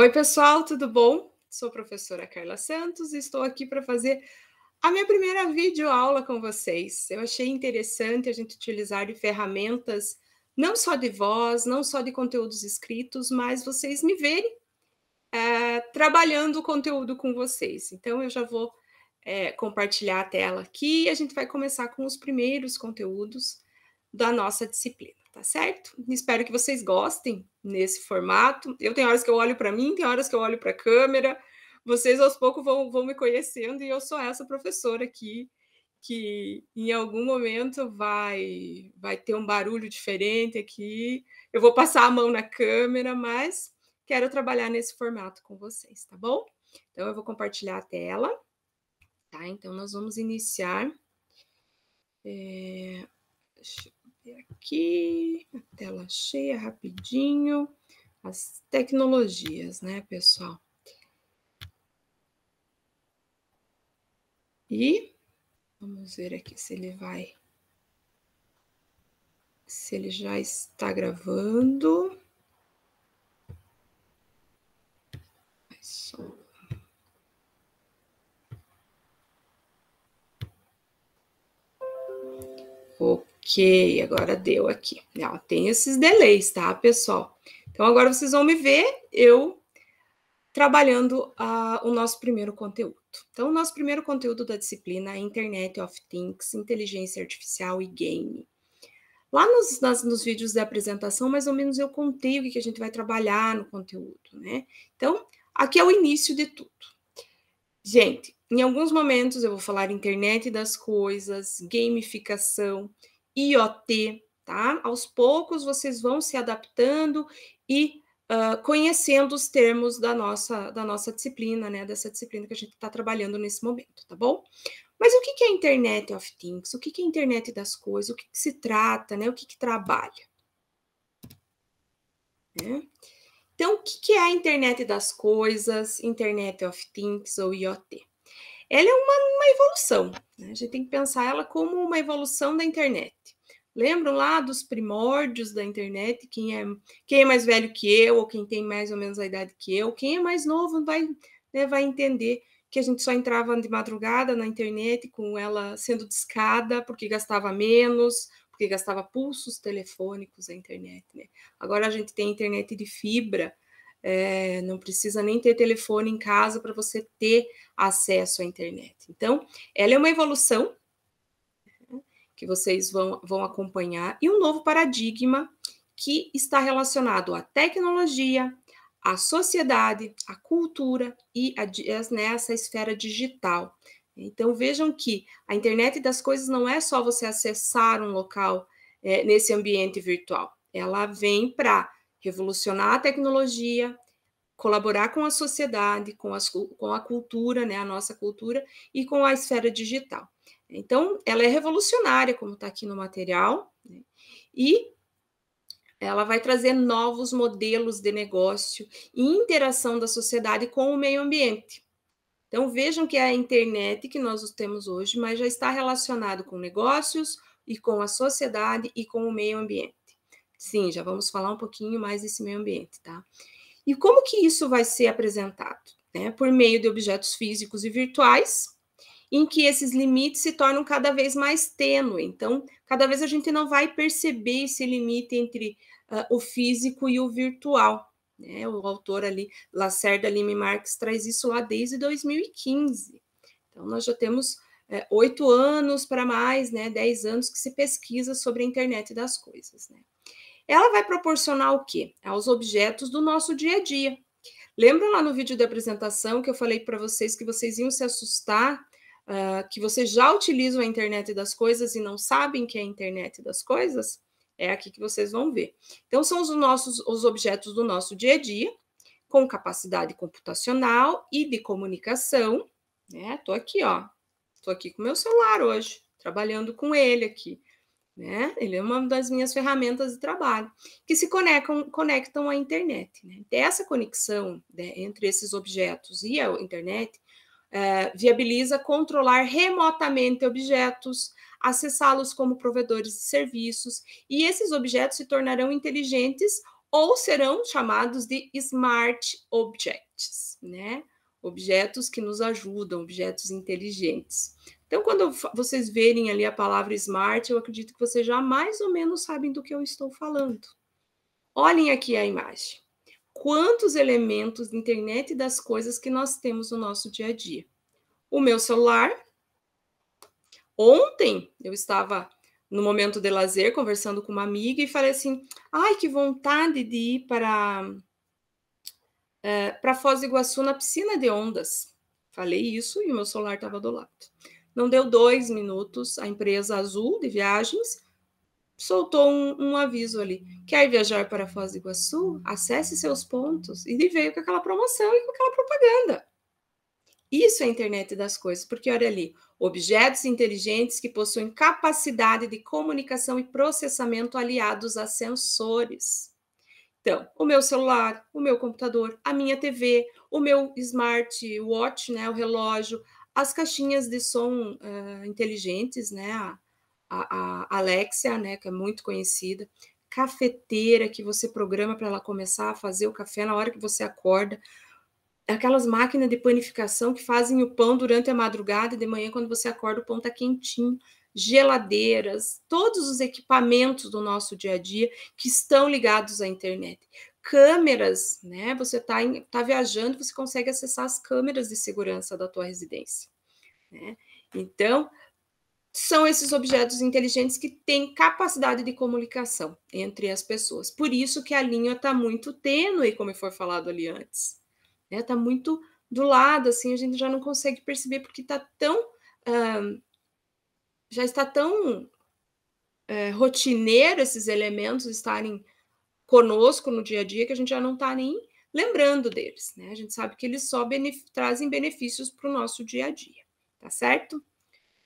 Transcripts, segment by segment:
Oi, pessoal, tudo bom? Sou a professora Carla Santos e estou aqui para fazer a minha primeira videoaula com vocês. Eu achei interessante a gente utilizar ferramentas não só de voz, não só de conteúdos escritos, mas vocês me verem é, trabalhando o conteúdo com vocês. Então, eu já vou é, compartilhar a tela aqui e a gente vai começar com os primeiros conteúdos da nossa disciplina tá certo? Espero que vocês gostem nesse formato. Eu tenho horas que eu olho para mim, tem horas que eu olho para a câmera. Vocês aos poucos vão, vão me conhecendo e eu sou essa professora aqui que em algum momento vai vai ter um barulho diferente aqui. Eu vou passar a mão na câmera, mas quero trabalhar nesse formato com vocês, tá bom? Então eu vou compartilhar a tela, tá? Então nós vamos iniciar. É... Deixa eu ver aqui, a tela cheia rapidinho. As tecnologias, né, pessoal? E vamos ver aqui se ele vai. Se ele já está gravando. só Ok, agora deu aqui. tem esses delays, tá, pessoal? Então agora vocês vão me ver eu trabalhando uh, o nosso primeiro conteúdo. Então, o nosso primeiro conteúdo da disciplina é Internet of Things, Inteligência Artificial e Game. Lá nos, nas, nos vídeos da apresentação, mais ou menos eu contei o que a gente vai trabalhar no conteúdo, né? Então, aqui é o início de tudo. Gente, em alguns momentos eu vou falar internet das coisas, gamificação, IoT, tá? Aos poucos vocês vão se adaptando e uh, conhecendo os termos da nossa, da nossa disciplina, né? Dessa disciplina que a gente está trabalhando nesse momento, tá bom? Mas o que é Internet of Things? O que é Internet das coisas? O que, que se trata, né? O que, que trabalha? Né? Então, o que é a internet das coisas, Internet of Things ou IoT? Ela é uma, uma evolução, né? a gente tem que pensar ela como uma evolução da internet. Lembram lá dos primórdios da internet? Quem é, quem é mais velho que eu, ou quem tem mais ou menos a idade que eu, quem é mais novo vai, né, vai entender que a gente só entrava de madrugada na internet com ela sendo discada porque gastava menos, porque gastava pulsos telefônicos a internet. Né? Agora a gente tem internet de fibra, é, não precisa nem ter telefone em casa para você ter acesso à internet. Então, ela é uma evolução que vocês vão, vão acompanhar e um novo paradigma que está relacionado à tecnologia, à sociedade, à cultura e a, nessa né, esfera digital. Então vejam que a internet das coisas não é só você acessar um local é, nesse ambiente virtual. Ela vem para revolucionar a tecnologia, colaborar com a sociedade, com, as, com a cultura, né, a nossa cultura e com a esfera digital. Então, ela é revolucionária, como está aqui no material, né, e ela vai trazer novos modelos de negócio e interação da sociedade com o meio ambiente. Então vejam que é a internet que nós temos hoje, mas já está relacionado com negócios e com a sociedade e com o meio ambiente. Sim, já vamos falar um pouquinho mais desse meio ambiente, tá? E como que isso vai ser apresentado? Né? Por meio de objetos físicos e virtuais, em que esses limites se tornam cada vez mais tênue. Então, cada vez a gente não vai perceber esse limite entre uh, o físico e o virtual. Né? O autor ali, Lacerda Lime Marques, traz isso lá desde 2015. Então, nós já temos é, oito é, anos para mais, né, dez anos que se pesquisa sobre a internet das coisas. Né? Ela vai proporcionar o quê? Aos objetos do nosso dia a dia. Lembram lá no vídeo da apresentação que eu falei para vocês que vocês iam se assustar, uh, que vocês já utilizam a internet das coisas e não sabem que é a internet das coisas? É aqui que vocês vão ver. Então, são os nossos os objetos do nosso dia a dia, com capacidade computacional e de comunicação. Né? Tô aqui, ó. Tô aqui com meu celular hoje, trabalhando com ele aqui. Né? Ele é uma das minhas ferramentas de trabalho, que se conectam, conectam à internet. Né? Então, essa conexão né, entre esses objetos e a internet é, viabiliza controlar remotamente objetos, acessá-los como provedores de serviços, e esses objetos se tornarão inteligentes ou serão chamados de smart objects, né? Objetos que nos ajudam, objetos inteligentes. Então, quando vocês verem ali a palavra smart, eu acredito que vocês já mais ou menos sabem do que eu estou falando. Olhem aqui a imagem. Quantos elementos da internet das coisas que nós temos no nosso dia a dia? O meu celular, Ontem eu estava no momento de lazer conversando com uma amiga e falei assim: ai, que vontade de ir para, é, para Foz do Iguaçu na piscina de ondas. Falei isso e o meu celular estava do lado. Não deu dois minutos, a empresa azul de viagens soltou um, um, aviso ali. Quer viajar para Foz do Iguaçu? Acesse seus pontos. E veio com aquela promoção e com aquela propaganda. Isso é a internet das coisas, porque olha ali, objetos inteligentes que possuem capacidade de comunicação e processamento aliados a sensores. Então, o meu celular, o meu computador, a minha TV, o meu smartwatch, né, o relógio, as caixinhas de som uh, inteligentes, né, a, a, Alexia, né, que é muito conhecida, cafeteira que você programa para ela começar a fazer o café na hora que você acorda, aquelas máquinas de panificação que fazem o pão durante a madrugada e de manhã, quando você acorda, o pão está quentinho. Geladeiras, todos os equipamentos do nosso dia a dia que estão ligados à internet. Câmeras, né? Você está tá viajando, você consegue acessar as câmeras de segurança da tua residência. Né? Então, são esses objetos inteligentes que têm capacidade de comunicação entre as pessoas. Por isso que a linha está muito tênue, como foi falado ali antes né? Tá muito do lado, assim, a gente já não consegue perceber porque tá tão uh, já está tão uh, rotineiro esses elementos estarem conosco no dia a dia que a gente já não está nem lembrando deles, né? A gente sabe que eles só benef trazem benefícios para o nosso dia a dia, tá certo?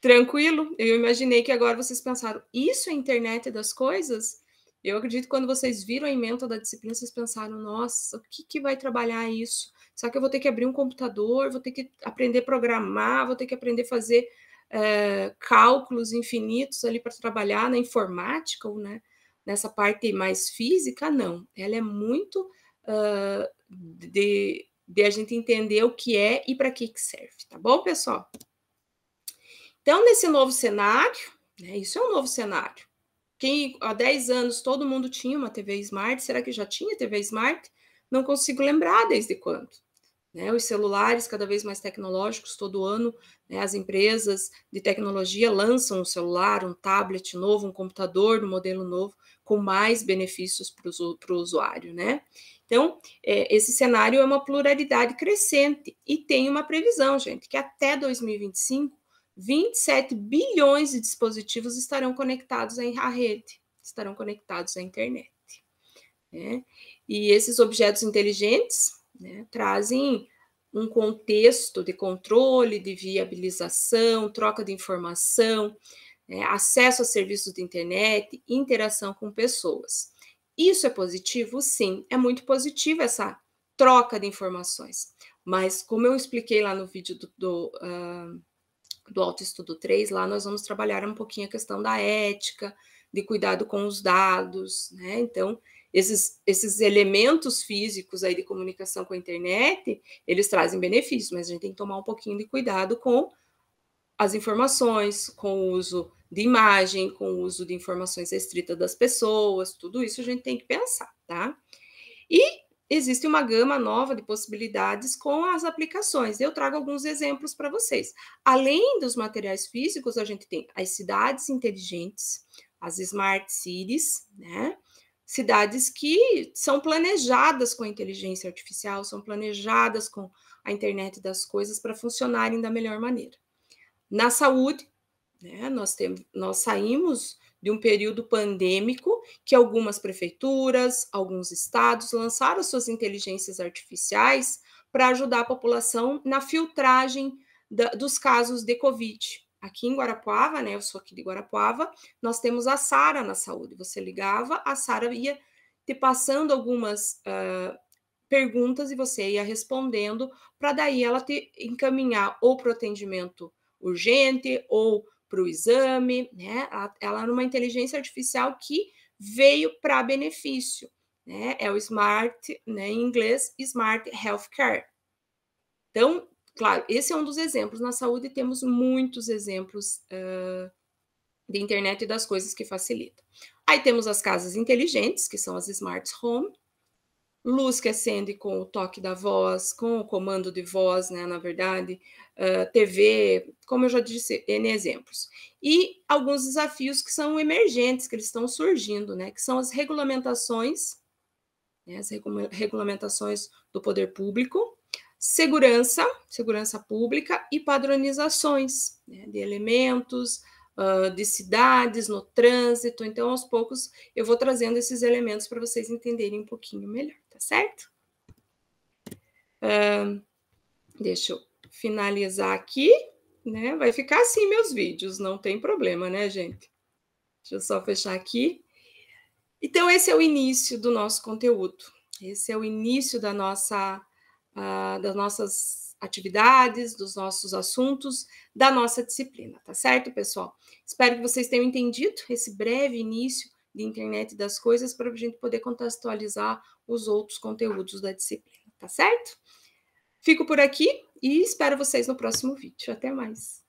Tranquilo? Eu imaginei que agora vocês pensaram, isso é internet das coisas? Eu acredito que quando vocês viram a emenda da disciplina, vocês pensaram, nossa, o que, que vai trabalhar isso? Será que eu vou ter que abrir um computador, vou ter que aprender a programar, vou ter que aprender a fazer é, cálculos infinitos ali para trabalhar na informática ou né, nessa parte mais física? Não, ela é muito uh, de, de a gente entender o que é e para que, que serve, tá bom, pessoal? Então, nesse novo cenário, né, isso é um novo cenário. Quem há 10 anos todo mundo tinha uma TV Smart, será que já tinha TV Smart? Não consigo lembrar desde quando. Né? Os celulares cada vez mais tecnológicos, todo ano né, as empresas de tecnologia lançam um celular, um tablet novo, um computador um modelo novo, com mais benefícios para o usuário. Né? Então, é, esse cenário é uma pluralidade crescente e tem uma previsão, gente, que até 2025 27 bilhões de dispositivos estarão conectados à rede, estarão conectados à internet. Né? E esses objetos inteligentes né, trazem um contexto de controle, de viabilização, troca de informação, né, acesso a serviços de internet, interação com pessoas. Isso é positivo? Sim, é muito positivo essa troca de informações. Mas, como eu expliquei lá no vídeo do, do uh, do Autoestudo 3, lá nós vamos trabalhar um pouquinho a questão da ética, de cuidado com os dados, né? Então, esses, esses elementos físicos aí de comunicação com a internet, eles trazem benefícios, mas a gente tem que tomar um pouquinho de cuidado com as informações, com o uso de imagem, com o uso de informações restritas das pessoas, tudo isso a gente tem que pensar, tá? E existe uma gama nova de possibilidades com as aplicações. Eu trago alguns exemplos para vocês. Além dos materiais físicos, a gente tem as cidades inteligentes, as smart cities, né? Cidades que são planejadas com inteligência artificial, são planejadas com a internet das coisas para funcionarem da melhor maneira. Na saúde, né, nós, temos, nós saímos de um período pandêmico que algumas prefeituras, alguns estados lançaram suas inteligências artificiais para ajudar a população na filtragem da, dos casos de Covid. Aqui em Guarapuava, né? Eu sou aqui de Guarapuava, nós temos a Sara na saúde. Você ligava, a Sara ia te passando algumas uh, perguntas e você ia respondendo para daí ela te encaminhar ou para o atendimento urgente ou para o exame, né? Ela, é uma inteligência artificial que veio para benefício, né? É o smart, né? Em inglês, smart healthcare. Então, claro, esse é um dos exemplos. Na saúde temos muitos exemplos uh, de internet e das coisas que facilitam. Aí temos as casas inteligentes, que são as smart home, luz que acende com o toque da voz, com o comando de voz, né, na verdade, uh, TV, como eu já disse, N exemplos. E alguns desafios que são emergentes, que eles estão surgindo, né, que são as regulamentações, né, as regulamentações do poder público, segurança, segurança pública e padronizações né, de elementos, Uh, de cidades, no trânsito. Então, aos poucos, eu vou trazendo esses elementos para vocês entenderem um pouquinho melhor tá certo? deixa eu finalizar aqui, né? Vai ficar assim meus vídeos, não tem problema, né, gente? Deixa eu só fechar aqui. Então, esse é o início do nosso conteúdo. Esse é o início da nossa, uh, das nossas atividades, dos nossos assuntos, da nossa disciplina, tá certo, pessoal? Espero que vocês tenham entendido esse breve início de internet das coisas para a gente poder contextualizar os outros conteúdos da disciplina, tá certo? Fico por aqui e espero vocês no próximo vídeo. Até mais.